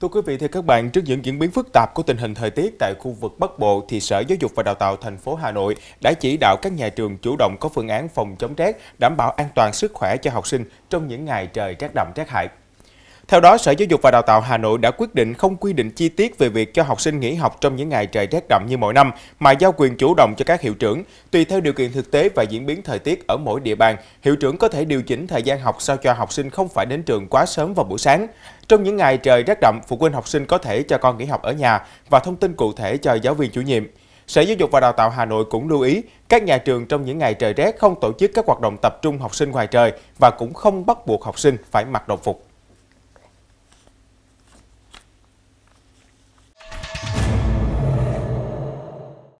Thưa quý vị và các bạn, trước những diễn biến phức tạp của tình hình thời tiết tại khu vực Bắc Bộ thì Sở Giáo dục và Đào tạo thành phố Hà Nội đã chỉ đạo các nhà trường chủ động có phương án phòng chống rét, đảm bảo an toàn sức khỏe cho học sinh trong những ngày trời rét đậm rét hại. Theo đó, Sở Giáo dục và Đào tạo Hà Nội đã quyết định không quy định chi tiết về việc cho học sinh nghỉ học trong những ngày trời rét đậm như mọi năm, mà giao quyền chủ động cho các hiệu trưởng. Tùy theo điều kiện thực tế và diễn biến thời tiết ở mỗi địa bàn, hiệu trưởng có thể điều chỉnh thời gian học sao cho học sinh không phải đến trường quá sớm vào buổi sáng. Trong những ngày trời rét đậm, phụ huynh học sinh có thể cho con nghỉ học ở nhà và thông tin cụ thể cho giáo viên chủ nhiệm. Sở Giáo dục và Đào tạo Hà Nội cũng lưu ý các nhà trường trong những ngày trời rét không tổ chức các hoạt động tập trung học sinh ngoài trời và cũng không bắt buộc học sinh phải mặc đồng phục.